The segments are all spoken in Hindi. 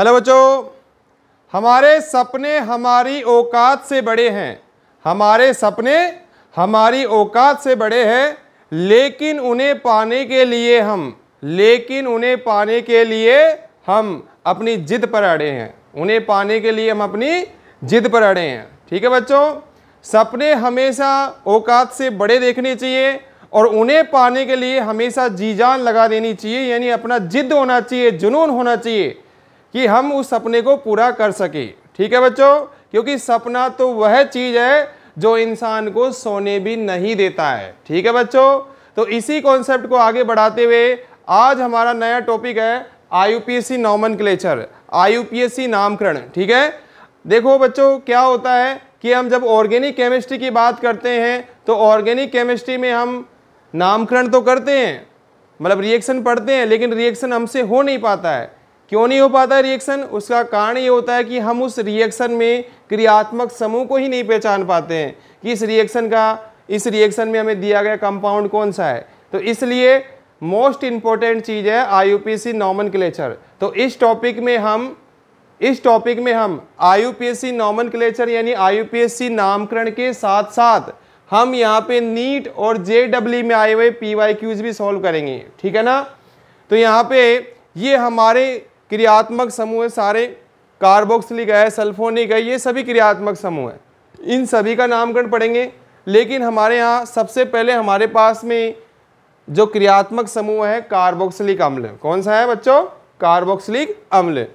हेलो बच्चों हमारे सपने हमारी औकात से बड़े हैं हमारे सपने हमारी औकात से बड़े हैं लेकिन उन्हें पाने के लिए हम लेकिन उन्हें पाने के लिए हम अपनी जिद पर अड़े हैं उन्हें पाने के लिए हम अपनी जिद पर अड़े हैं ठीक है बच्चों सपने हमेशा औकात से बड़े देखने चाहिए और उन्हें पाने के लिए हमेशा जी जान लगा देनी चाहिए यानी अपना जिद होना चाहिए जुनून होना चाहिए कि हम उस सपने को पूरा कर सके ठीक है बच्चों क्योंकि सपना तो वह चीज़ है जो इंसान को सोने भी नहीं देता है ठीक है बच्चों तो इसी कॉन्सेप्ट को आगे बढ़ाते हुए आज हमारा नया टॉपिक है IUPAC nomenclature IUPAC नामकरण ठीक है देखो बच्चों क्या होता है कि हम जब ऑर्गेनिक केमिस्ट्री की बात करते हैं तो ऑर्गेनिक केमिस्ट्री में हम नामकरण तो करते हैं मतलब रिएक्शन पढ़ते हैं लेकिन रिएक्शन हमसे हो नहीं पाता है क्यों नहीं हो पाता है रिएक्शन उसका कारण ये होता है कि हम उस रिएक्शन में क्रियात्मक समूह को ही नहीं पहचान पाते हैं कि इस रिएक्शन का इस रिएक्शन में हमें दिया गया कंपाउंड कौन सा है तो इसलिए मोस्ट इम्पॉर्टेंट चीज़ है IUPAC nomenclature तो इस टॉपिक में हम इस टॉपिक में हम IUPAC nomenclature यानी IUPAC नामकरण के साथ साथ हम यहाँ पे नीट और जे डब्ल्यू में आए हुए पी वाई क्यूज भी सॉल्व करेंगे ठीक है ना तो यहाँ पे ये हमारे क्रियात्मक समूह है सारे कार्बोक्सिलिक है सल्फोनिक है ये सभी क्रियात्मक समूह है इन सभी का नामकरण पढ़ेंगे लेकिन हमारे यहाँ सबसे पहले हमारे पास में जो क्रियात्मक समूह है कार्बोक्सिलिक अम्ल कौन सा है बच्चों कार्बोक्सिलिक अम्ल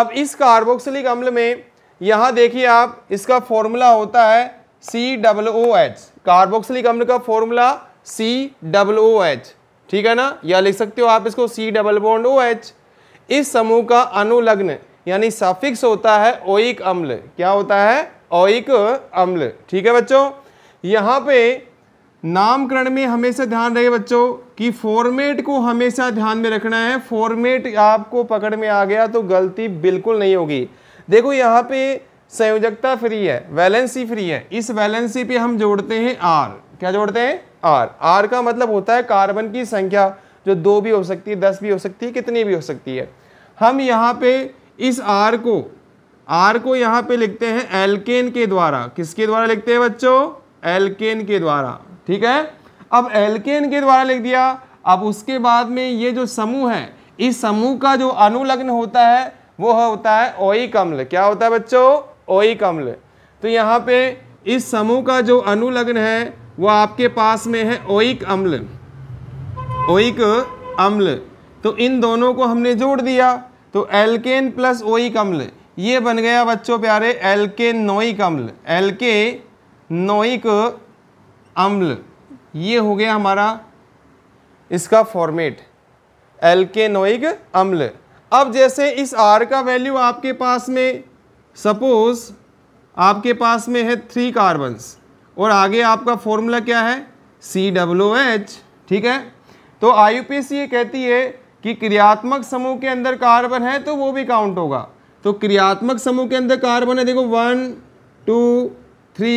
अब इस कार्बोक्सिलिक अम्ल में यहाँ देखिए आप इसका फॉर्मूला होता है C double O H carboxylic अम्ल का formula C double O H ठीक है ना या लिख सकते हो आप इसको C double bond O H इस समूह का अनुलग्न यानी सफिक्स होता है ओइक अम्ल क्या होता है ओइक अम्ल ठीक है बच्चों यहाँ पे नामकरण में हमेशा ध्यान रहे बच्चों कि फॉर्मेट को हमेशा ध्यान में रखना है फॉर्मेट आपको पकड़ में आ गया तो गलती बिल्कुल नहीं होगी देखो यहाँ पे संयोजकता फ्री है वैलेंसी फ्री है इस वैलेंसी पे हम जोड़ते हैं आर क्या जोड़ते हैं आर आर का मतलब होता है कार्बन की संख्या जो दो भी हो सकती है दस भी हो सकती है कितनी भी हो सकती है हम यहाँ पे इस आर को आर को यहाँ पे लिखते हैं एल्केन के द्वारा किसके द्वारा लिखते हैं बच्चों एल्केन के द्वारा ठीक है अब एल्केन के द्वारा लिख दिया अब उसके बाद में ये जो समूह है इस समूह का जो अनुलग्न होता है वो होता है ओइक अम्ल क्या होता है बच्चों ओइक अम्ल तो यहाँ पे इस समूह का जो अनुलग्न है वो आपके पास में है ओइक अम्ल ओइक अम्ल तो इन दोनों को हमने जोड़ दिया तो एल्केन प्लस ओइक कम्ल ये बन गया बच्चों प्यारे एल्के नोइक अम्ल एल्के नोइक अम्ल ये हो गया हमारा इसका फॉर्मेट नोइक अम्ल अब जैसे इस आर का वैल्यू आपके पास में सपोज आपके पास में है थ्री कार्बन्स और आगे आपका फॉर्मूला क्या है सी डब्ल्यू एच ठीक है तो आई ये कहती है कि क्रियात्मक समूह के अंदर कार्बन है तो वो भी काउंट होगा तो क्रियात्मक समूह के अंदर कार्बन है देखो वन टू थ्री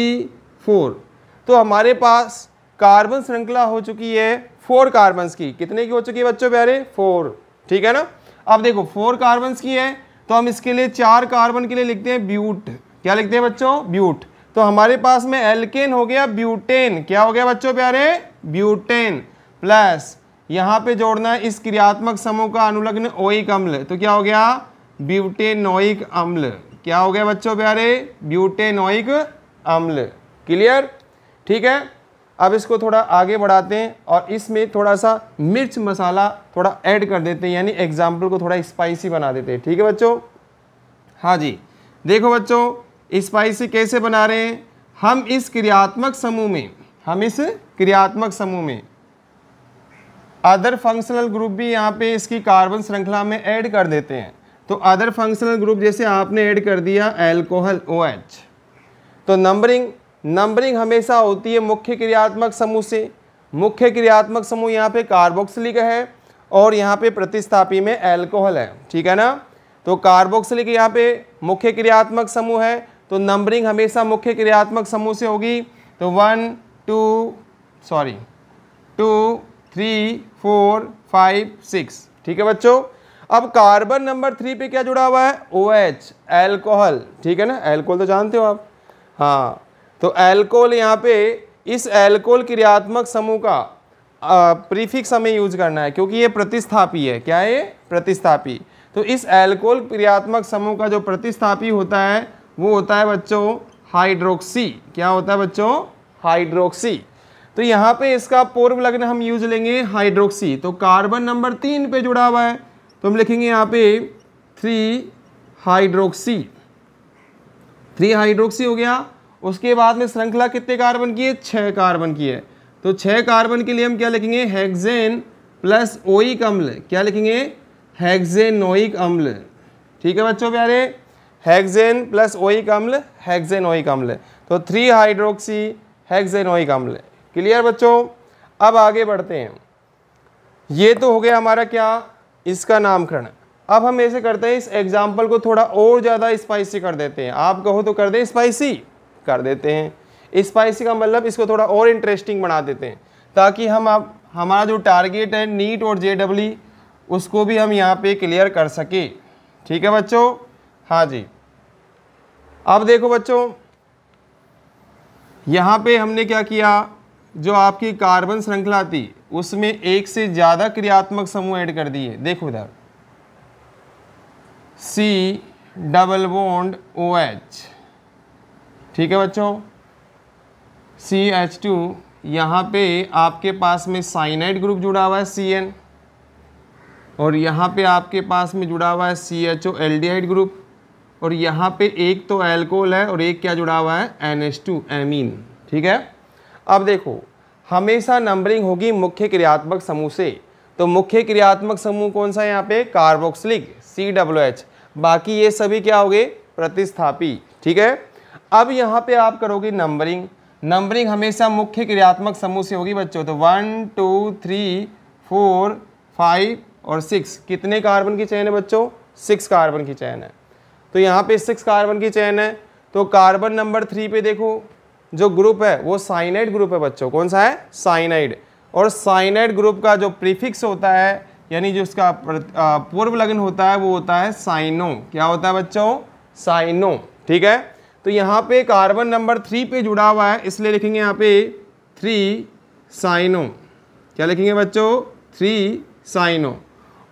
फोर तो हमारे पास कार्बन श्रृंखला हो चुकी है फोर कार्बन्स की कितने की हो चुकी है बच्चों प्यारे फोर ठीक है ना अब देखो फोर कार्बन्स की है तो हम इसके लिए चार कार्बन के लिए लिखते हैं ब्यूट क्या लिखते हैं बच्चों ब्यूट तो हमारे पास में एल्केन हो गया ब्यूटेन क्या हो गया बच्चों प्यारे ब्यूटेन प्लस यहाँ पे जोड़ना है इस क्रियात्मक समूह का अनुलग्न ओइक अम्ल तो क्या हो गया ब्यूटेनोइक अम्ल क्या हो गया बच्चों प्यारे ब्यूटेनोइक अम्ल क्लियर ठीक है अब इसको थोड़ा आगे बढ़ाते हैं और इसमें थोड़ा सा मिर्च मसाला थोड़ा ऐड कर देते हैं यानी एग्जाम्पल को थोड़ा स्पाइसी बना देते हैं ठीक है बच्चों हाँ जी देखो बच्चों स्पाइसी कैसे बना रहे हैं हम इस क्रियात्मक समूह में हम इस क्रियात्मक समूह में अदर फंक्शनल ग्रुप भी यहाँ पे इसकी कार्बन श्रृंखला में ऐड कर देते हैं तो अदर फंक्शनल ग्रुप जैसे आपने ऐड कर दिया एल्कोहल ओ OH. तो नंबरिंग नंबरिंग हमेशा होती है मुख्य क्रियात्मक समूह से मुख्य क्रियात्मक समूह यहाँ पे कार्बोक्सिलिक है और यहाँ पे प्रतिस्थापी में एल्कोहल है ठीक है ना तो कार्बोक्सिलिक यहाँ पे मुख्य क्रियात्मक समूह है तो नंबरिंग हमेशा मुख्य क्रियात्मक समूह से होगी तो one two sorry two three four five six ठीक है बच्चों अब कार्बन नंबर थ्री पे क्या जुड़ा हुआ है ओ एच एल्कोहल ठीक है ना एल्कोहल तो जानते हो आप हाँ तो एल्कोहल यहाँ पे इस एल्कोहल क्रियात्मक समूह का प्रीफिक्स हमें यूज करना है क्योंकि ये प्रतिस्थापी है क्या है ये प्रतिस्थापी तो इस एल्कोहल क्रियात्मक समूह का जो प्रतिस्थापी होता है वो होता है बच्चों हाइड्रोक्सी क्या होता है बच्चों हाइड्रोक्सी तो यहाँ पे इसका पूर्व लग्न हम यूज लेंगे हाइड्रोक्सी तो कार्बन नंबर तीन पे जुड़ा हुआ है तो हम लिखेंगे यहाँ पे थ्री हाइड्रोक्सी थ्री हाइड्रोक्सी हो गया उसके बाद में श्रृंखला कितने कार्बन की है छः कार्बन की है तो छः कार्बन के लिए हम क्या लिखेंगे हेक्जेन प्लस ओइक अम्ल क्या लिखेंगे हेक्जेनोइक अम्ल ठीक है बच्चों प्यारे हेक्जेन प्लस ओइक अम्ल हेक्जेनोइक अम्ल तो थ्री हाइड्रोक्सी हेक्जेनोइक अम्ल क्लियर बच्चों अब आगे बढ़ते हैं ये तो हो गया हमारा क्या इसका नामकरण अब हम ऐसे करते हैं इस एग्जाम्पल को थोड़ा और ज़्यादा स्पाइसी कर देते हैं आप कहो तो कर दें स्पाइसी कर देते हैं स्पाइसी का मतलब इसको थोड़ा और इंटरेस्टिंग बना देते हैं ताकि हम आप हमारा जो टारगेट है नीट और जे उसको भी हम यहाँ पे क्लियर कर सके ठीक है बच्चों हाँ जी अब देखो बच्चों यहाँ पे हमने क्या किया जो आपकी कार्बन श्रृंखला थी उसमें एक से ज़्यादा क्रियात्मक समूह ऐड कर दिए देखो इधर C double bond O H ठीक है बच्चों सी एच टू यहाँ पे आपके पास में साइनाइड ग्रुप जुड़ा हुआ है सी एन और यहाँ पे आपके पास में जुड़ा हुआ है C H O aldehyde group और यहाँ पे एक तो एल्कोहल है और एक क्या जुड़ा हुआ है एन एच टू एमीन ठीक है अब देखो हमेशा नंबरिंग होगी मुख्य क्रियात्मक समूह से तो मुख्य क्रियात्मक समूह कौन सा है यहाँ पे कार्बोक्सिलिक सी डब्ल्यू एच बाकी ये सभी क्या हो गए प्रतिस्थापी ठीक है अब यहाँ पे आप करोगे नंबरिंग नंबरिंग हमेशा मुख्य क्रियात्मक समूह से होगी बच्चों तो one two three four five और सिक्स कितने कार्बन की चैन है बच्चों सिक्स कार्बन की चैन है तो यहाँ पे सिक्स कार्बन की चैन है तो कार्बन नंबर थ्री पे देखो जो ग्रुप है वो साइनाइड ग्रुप है बच्चों कौन सा है साइनाइड और साइनाइड ग्रुप का जो प्रीफिक्स होता है यानी जो उसका पूर्व लग्न होता है वो होता है साइनो क्या होता है बच्चों साइनो ठीक है तो यहाँ पे कार्बन नंबर थ्री पे जुड़ा हुआ है इसलिए लिखेंगे यहाँ पे थ्री साइनो क्या लिखेंगे बच्चों थ्री साइनो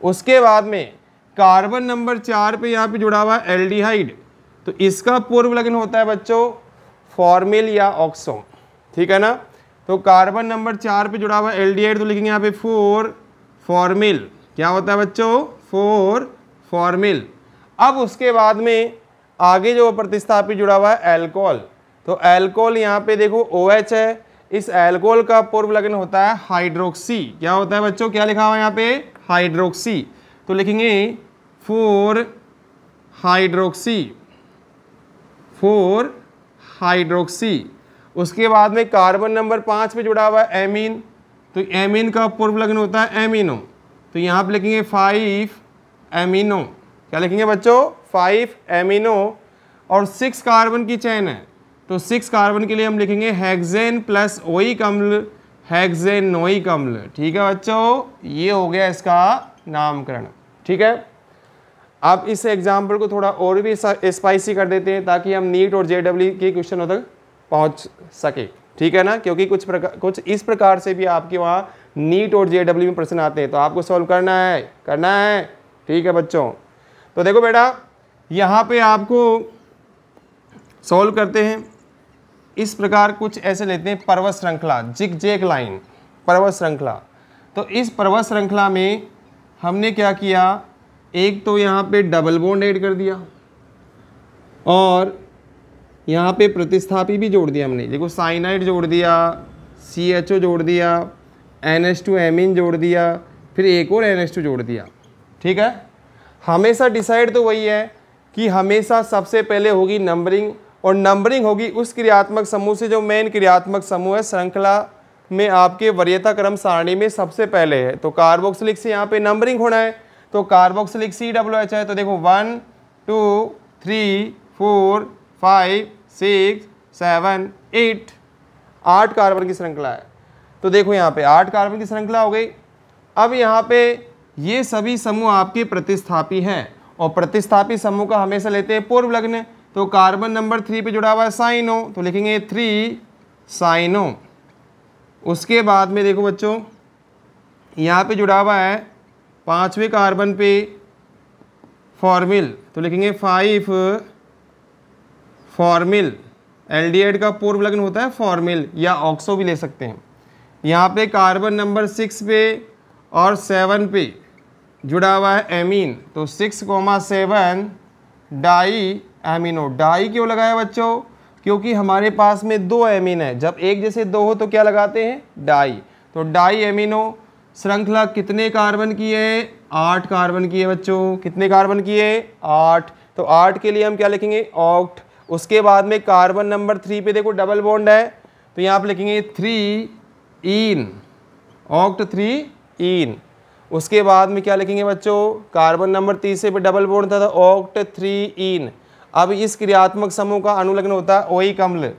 उसके बाद में कार्बन नंबर चार पे यहाँ पे जुड़ा हुआ है एल्डिहाइड तो इसका पूर्व लगन होता है बच्चों फॉर्मिल या ऑक्सो ठीक है ना तो कार्बन नंबर चार पे जुड़ा हुआ एल तो लिखेंगे यहाँ पे फोर फॉर्मिल क्या होता है बच्चों फोर फॉर्मिल अब उसके बाद में आगे जो प्रतिस्थापित जुड़ा हुआ है एल्कोहल तो एल्कोहल यहाँ पे देखो ओ OH है इस एल्कोहल का पूर्व लगन होता है हाइड्रोक्सी क्या होता है बच्चों क्या लिखा हुआ है यहाँ पे हाइड्रोक्सी तो लिखेंगे फोर हाइड्रोक्सी फोर हाइड्रोक्सी उसके बाद में कार्बन नंबर पाँच पे जुड़ा हुआ है एमीन तो एमीन का पूर्व लग्न होता है एमिनो तो यहाँ पे लिखेंगे फाइव एमिनो क्या लिखेंगे बच्चों फाइव एमिनो और सिक्स कार्बन की चैन है तो सिक्स कार्बन के लिए हम लिखेंगे हैगजेन प्लस ओई कम्ल हैगजेन नोई कम्ल ठीक है बच्चों ये हो गया इसका नामकरण ठीक है आप इस एग्जाम्पल को थोड़ा और भी स्पाइसी कर देते हैं ताकि हम नीट और जे के क्वेश्चनों तक पहुँच सके ठीक है ना क्योंकि कुछ प्रकार कुछ इस प्रकार से भी आपके वहाँ नीट और जे में प्रश्न आते हैं तो आपको सॉल्व करना है करना है ठीक है बच्चों तो देखो बेटा यहाँ पे आपको सॉल्व करते हैं इस प्रकार कुछ ऐसे लेते हैं पर्वत श्रृंखला जिक जेक लाइन पर्वत श्रृंखला तो इस पर्वत श्रृंखला में हमने क्या किया एक तो यहाँ पे डबल बोंड ऐड कर दिया और यहाँ पे प्रतिस्थापी भी जोड़ दिया हमने देखो साइनाइड जोड़ दिया सी एच ओ जोड़ दिया N H two amine जोड़ दिया फिर एक और एन एच टू जोड़ दिया ठीक है हमेशा डिसाइड तो वही है कि हमेशा सबसे पहले होगी नंबरिंग और नंबरिंग होगी उस क्रियात्मक समूह से जो मेन क्रियात्मक समूह है श्रृंखला में आपके वरीयता क्रम सारणी में सबसे पहले है तो कार्बोक्सिलिक से यहाँ पे नंबरिंग होना है तो कार्बोक्सिलिक सी डब्ल्यू एच है तो देखो one two three four five six seven eight आठ कार्बन की श्रृंखला है तो देखो यहाँ पे आठ कार्बन की श्रृंखला हो गई अब यहाँ पे ये सभी समूह आपके प्रतिस्थापी हैं और प्रतिस्थापी समूह का हमेशा लेते हैं पूर्व लग्न तो कार्बन नंबर थ्री पे जुड़ा हुआ है साइनो तो लिखेंगे थ्री साइनो उसके बाद में देखो बच्चों यहाँ पे जुड़ा हुआ है पांचवे कार्बन पे फॉर्मिल तो लिखेंगे फाइव फॉर्मिल एल्डिहाइड का पूर्व लग्न होता है फॉर्मिल या ऑक्सो भी ले सकते हैं यहाँ पे कार्बन नंबर सिक्स पे और सेवन पे जुड़ा हुआ है एमीन तो six comma seven diamino di क्यों लगाया बच्चों क्योंकि हमारे पास में दो एमीन है जब एक जैसे दो हो तो क्या लगाते हैं डाई तो डाई एमिनो श्रृंखला कितने कार्बन की है आठ कार्बन की है बच्चों कितने कार्बन की है आठ तो आठ के लिए हम क्या लिखेंगे ऑक्ट उसके बाद में कार्बन नंबर थ्री पे देखो डबल बॉन्ड है तो यहाँ आप लिखेंगे three ene oct three ene उसके बाद में क्या लिखेंगे बच्चों कार्बन नंबर तीसरे पे डबल बॉन्ड था, था तो ऑक्ट थ्री इन अब इस क्रियात्मक समूह का अनुलग्न होता है ओइक अम्ल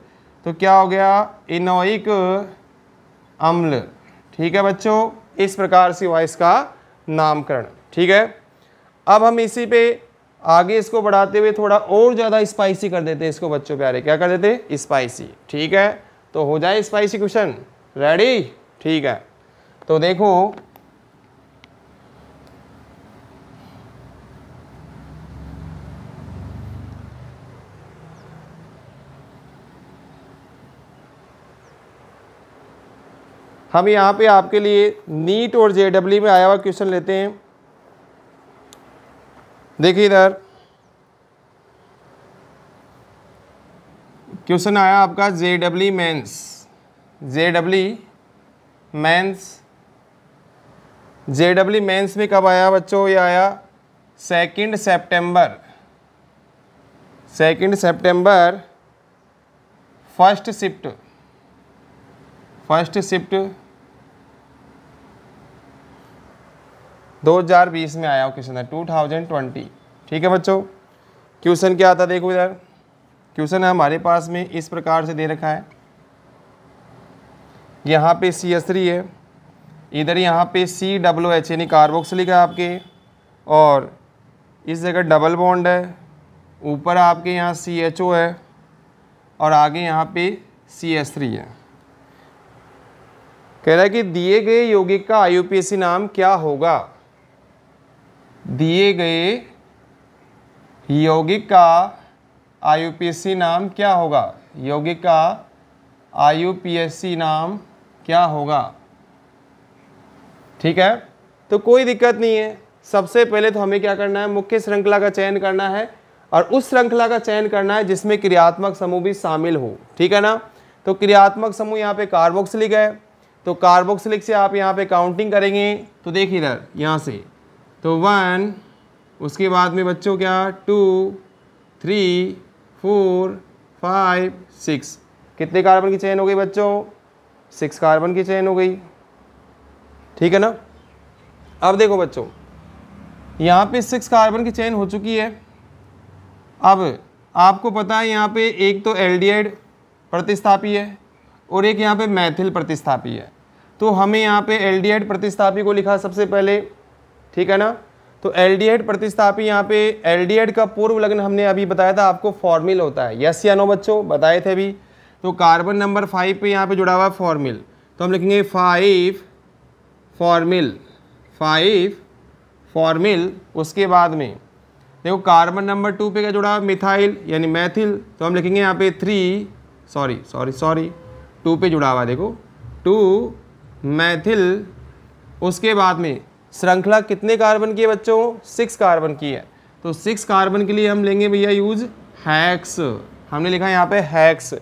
तो क्या हो गया इनोइक अम्ल ठीक है बच्चों इस प्रकार से हुआ इसका नामकरण ठीक है अब हम इसी पे आगे इसको बढ़ाते हुए थोड़ा और ज़्यादा स्पाइसी कर देते हैं इसको बच्चों प्यारे क्या कर देते स्पाइसी ठीक है तो हो जाए स्पाइसी क्वेश्चन रेडी ठीक है तो देखो हम यहाँ पे आपके लिए नीट और जे में आया हुआ क्वेश्चन लेते हैं देखिए इधर क्वेश्चन आया आपका J W mains J W mains J W mains में कब आया बच्चों ये आया सेकंड सितंबर सेकंड सितंबर फर्स्ट शिफ्ट फर्स्ट शिफ्ट 2020 में आया हो क्वेश्चन है 2020 ठीक है बच्चों क्वेश्चन क्या आता देखो इधर क्वेश्चन है हमारे पास में इस प्रकार से दे रखा है यहाँ पे सी एस थ्री है इधर यहाँ पे सी डब्ल्यू एच यानी लिखा है आपके और इस जगह डबल बॉन्ड है ऊपर आपके यहाँ सी एच ओ है और आगे यहाँ पे सी एस थ्री है कह रहा है कि दिए गए यौगिक का आई नाम क्या होगा दिए गए यौगिक का आई नाम क्या होगा यौगिक का आई नाम क्या होगा ठीक है तो कोई दिक्कत नहीं है सबसे पहले तो हमें क्या करना है मुख्य श्रृंखला का चयन करना है और उस श्रृंखला का चयन करना है जिसमें क्रियात्मक समूह भी शामिल हो ठीक है ना तो क्रियात्मक समूह यहाँ पे कार्बोक्सिलिक है तो कार्बोक्सिलिक से आप यहाँ पे काउंटिंग करेंगे तो देखिए इधर यहाँ से तो वन उसके बाद में बच्चों क्या two three four five six कितने कार्बन की चेन हो गई बच्चों सिक्स कार्बन की चेन हो गई ठीक है ना अब देखो बच्चों यहाँ पे सिक्स कार्बन की चेन हो चुकी है अब आपको पता है यहाँ पे एक तो एल प्रतिस्थापी है और एक यहाँ पे मैथिल प्रतिस्थापी है तो हमें यहाँ पे एल प्रतिस्थापी को लिखा सबसे पहले ठीक है ना तो एल्डिहाइड प्रतिस्थापी यहाँ पे एल्डिहाइड का पूर्व लग्न हमने अभी बताया था आपको फॉर्मिल होता है यस या नो बच्चों बताए थे अभी तो कार्बन नंबर फाइव पे यहाँ पे जुड़ा हुआ है फॉर्मिल तो हम लिखेंगे फाइव फॉर्मिल फाइव फॉर्मिल उसके बाद में देखो कार्बन नंबर टू पे क्या जुड़ा मिथाइल यानी मैथिल तो हम लिखेंगे यहाँ पे three sorry sorry sorry two पे जुड़ा हुआ देखो टू मैथिल उसके बाद में श्रृंखला कितने कार्बन की है बच्चों सिक्स कार्बन की है तो सिक्स कार्बन के लिए हम लेंगे भैया यूज हैक्स हमने लिखा यहाँ पे हैक्स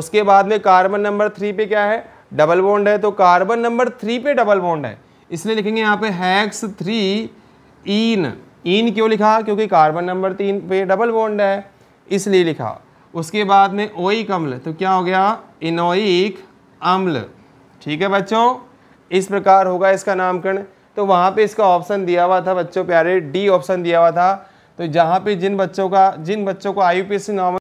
उसके बाद में कार्बन नंबर थ्री पे क्या है डबल बॉन्ड है तो कार्बन नंबर थ्री पे डबल बॉन्ड है इसलिए लिखेंगे यहाँ पे हैक्स थ्री ईन ईन क्यों लिखा क्योंकि कार्बन नंबर तीन पे डबल बॉन्ड है इसलिए लिखा उसके बाद में ओइक अम्ल तो क्या हो गया इनोइक अम्ल ठीक है बच्चों इस प्रकार होगा इसका नामकरण तो वहाँ पे इसका ऑप्शन दिया हुआ था बच्चों प्यारे डी ऑप्शन दिया हुआ था तो जहाँ पे जिन बच्चों का जिन बच्चों को आई यू नॉर्मल